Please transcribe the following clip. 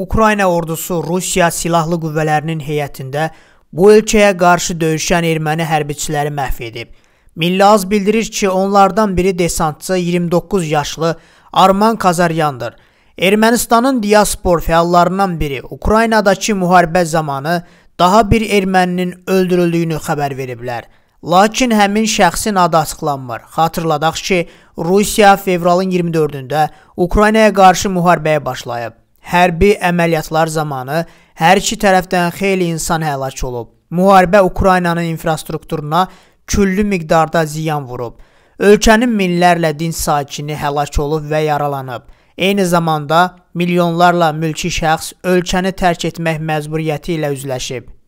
Ukrayna ordusu Rusiya silahlı qüvvələrinin heyətində bu ölkəyə qarşı döyüşən erməni hərbiçiləri məhv edib. Milli az bildirir ki, onlardan biri desantçı 29 yaşlı Arman Kazaryandır. Ermənistanın diaspor fəallarından biri Ukraynadakı müharibə zamanı daha bir erməninin öldürüldüyünü xəbər veriblər. Lakin həmin şəxsin adı açıqlanmır. Xatırladaq ki, Rusiya fevralın 24-də Ukraynaya qarşı müharibəyə başlayıb hərbi əməliyyatlar zamanı hər iki tərəfdən xeyli insan həlak olub. Müharibə Ukraynanın infrastrukturuna küllü miqdarda ziyan vurub. Ölkənin minlərlə din sakini həlak olub və yaralanıb. Eyni zamanda milyonlarla mülki şəxs ölkəni tərk etmək məcburiyyəti ilə üzləşib.